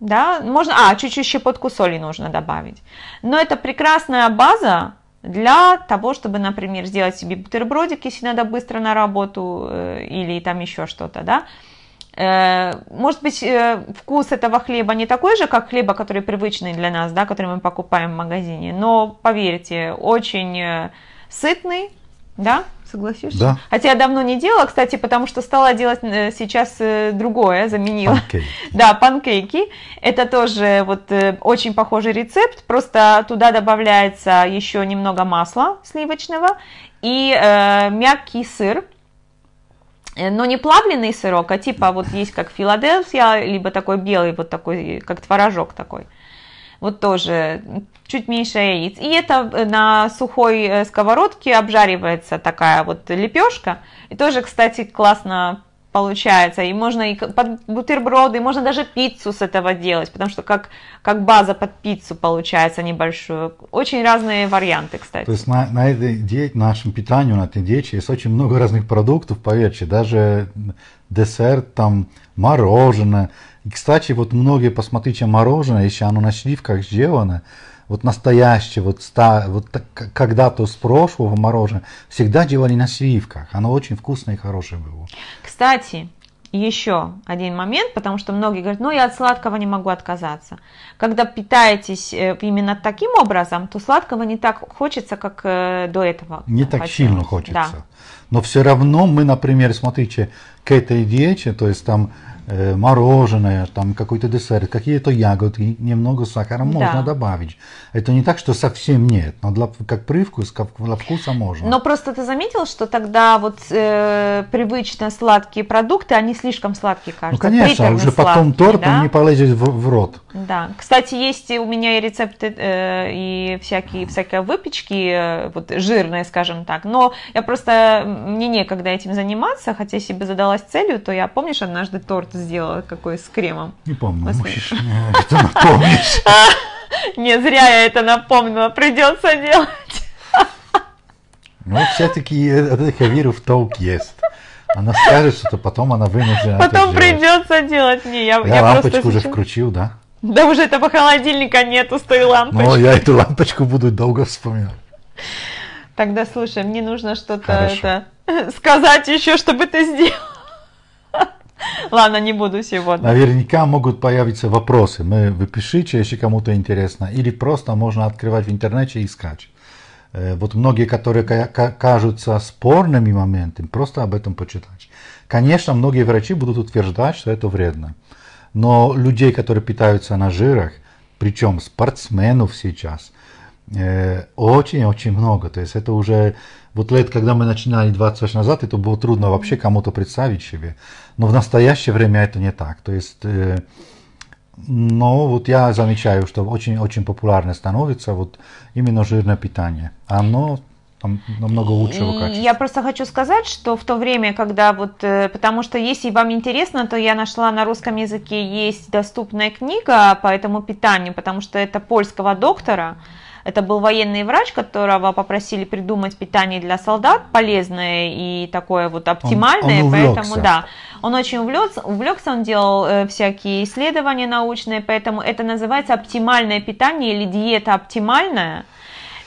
Да, можно, а, чуть-чуть щепотку соли нужно добавить. Но это прекрасная база для того, чтобы, например, сделать себе бутербродик, если надо быстро на работу э, или там еще что-то, да. Э, может быть, э, вкус этого хлеба не такой же, как хлеба, который привычный для нас, да, который мы покупаем в магазине, но поверьте, очень э, сытный, да, согласишься? Да. Хотя я давно не делала, кстати, потому что стала делать сейчас другое, заменила. Панкейки. Да, панкейки. Это тоже вот очень похожий рецепт, просто туда добавляется еще немного масла сливочного и э, мягкий сыр Э, но не плавленый сырок, а типа вот есть как Филадельфия, либо такой белый, вот такой, как творожок такой. Вот тоже чуть меньше яиц. И это э, на сухой э, сковородке обжаривается такая вот лепешка. И тоже, кстати, классно получается, и можно и под бутерброды, и можно даже пиццу с этого делать, потому что как, как база под пиццу получается небольшую. Очень разные варианты, кстати. То есть на, на этой диете, нашем питании, на этой диете есть очень много разных продуктов, поверьте, даже десерт, там, мороженое. И, кстати, вот многие, посмотрите, мороженое, еще оно на сливках сделано, вот настоящее, вот, вот когда-то с прошлого мороженое, всегда делали на сливках. Оно очень вкусное и хорошее было. Кстати, еще один момент, потому что многие говорят, ну я от сладкого не могу отказаться. Когда питаетесь э, именно таким образом, то сладкого не так хочется, как э, до этого. Не так сильно хочется. Да. Но все равно мы, например, смотрите, к этой диете, то есть там Э, мороженое, там какой-то десерт, какие-то ягодки, немного сахара да. можно добавить. Это не так, что совсем нет, но для, как привкус, как для вкуса можно. Но просто ты заметил, что тогда вот э, привычно сладкие продукты, они слишком сладкие кажутся. Ну конечно, а уже потом торт да? не полезет в, в рот. Да, кстати, есть у меня и рецепты э, и всякие всякие выпечки, э, вот жирные, скажем так. Но я просто мне некогда этим заниматься, хотя себе задалась целью, то я помнишь однажды торт сделала, какой с кремом. Не помню, мужчина, это напомнишь. А, не зря я это напомнила, придется делать. Ну, все-таки я верю в толк есть. Она скажет что-то, потом она вынуждена Потом придется делать. Не, я, я, я лампочку просто... уже включил, да? Да уже этого холодильника нету с той лампочкой. Но ну, я эту лампочку буду долго вспоминать. Тогда, слушай, мне нужно что-то сказать еще, чтобы ты сделал. Ладно, не буду сегодня. Наверняка могут появиться вопросы. Мы выпишите, если кому-то интересно. Или просто можно открывать в интернете и искать. Э, вот многие, которые кажутся спорными моментами, просто об этом почитать. Конечно, многие врачи будут утверждать, что это вредно. Но людей, которые питаются на жирах, причем спортсменов сейчас – очень-очень много. То есть это уже вот лет, когда мы начинали 20 лет назад, это было трудно вообще кому-то представить себе. Но в настоящее время это не так. То есть, э, но вот я замечаю, что очень-очень популярно становится вот именно жирное питание. Оно там намного лучшего качества. Я просто хочу сказать, что в то время, когда вот, э, потому что если вам интересно, то я нашла на русском языке есть доступная книга по этому питанию, потому что это польского доктора, это был военный врач, которого попросили придумать питание для солдат, полезное и такое вот оптимальное, он, он поэтому да. Он очень увлекся, увлекся, он делал э, всякие исследования научные, поэтому это называется оптимальное питание или диета оптимальная.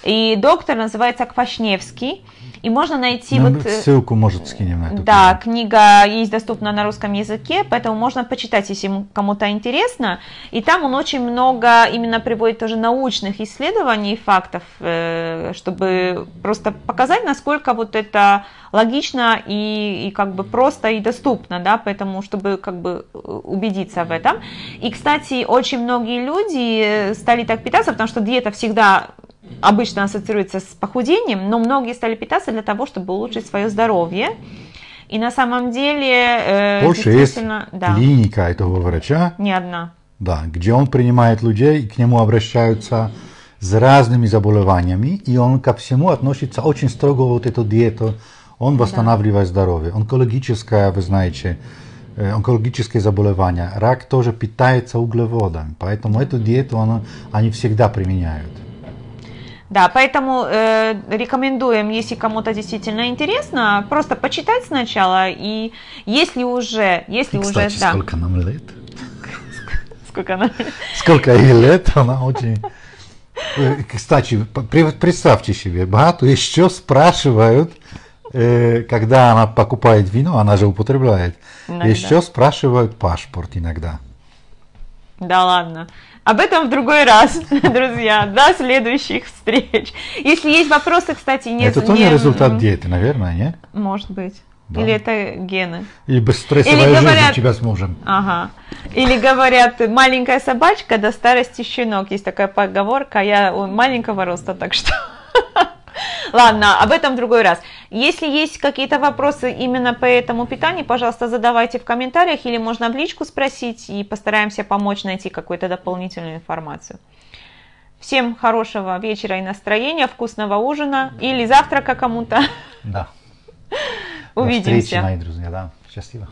И доктор называется Квашневский. И можно найти ну, вот... Э, ссылку, может, скинем на эту Да, книгу. книга есть доступна на русском языке, поэтому можно почитать, если кому-то интересно. И там он очень много именно приводит тоже научных исследований и фактов, э, чтобы просто показать, насколько вот это логично и, и как бы просто и доступно, да, поэтому, чтобы как бы э, убедиться в этом. И, кстати, очень многие люди стали так питаться, потому что диета всегда обычно ассоциируется с похудением, но многие стали питаться для того, чтобы улучшить свое здоровье. И на самом деле... Э, Польша есть да. клиника этого врача. Не одна. Да, где он принимает людей, и к нему обращаются с разными заболеваниями, и он ко всему относится очень строго вот эту диету. Он восстанавливает да. здоровье. Онкологическое, вы знаете, э, онкологические заболевания. Рак тоже питается углеводом, поэтому эту диету он, они всегда применяют. Да, поэтому э, рекомендуем, если кому-то действительно интересно, просто почитать сначала и если уже, если и, кстати, уже, да. Сколько нам лет? Сколько нам? Сколько ей лет? Она очень. Э, кстати, представьте себе, Бату еще спрашивают, э, когда она покупает вино, она же употребляет. Иногда. Еще спрашивают паспорт иногда. Да ладно. Об этом в другой раз, друзья, до следующих встреч. Если есть вопросы, кстати, нет. Это тоже не... результат диеты, наверное, нет? Может быть. Да. Или это гены. И стрессовая Или говорят, жизнь у тебя с мужем. Ага. Или говорят, маленькая собачка до старости щенок. Есть такая поговорка, я маленького роста, так что... Ладно, об этом в другой раз. Если есть какие-то вопросы именно по этому питанию, пожалуйста, задавайте в комментариях или можно в личку спросить и постараемся помочь найти какую-то дополнительную информацию. Всем хорошего вечера и настроения, вкусного ужина или завтрака кому-то. Да. Увидимся. До встречи, мои друзья, да. Счастливо.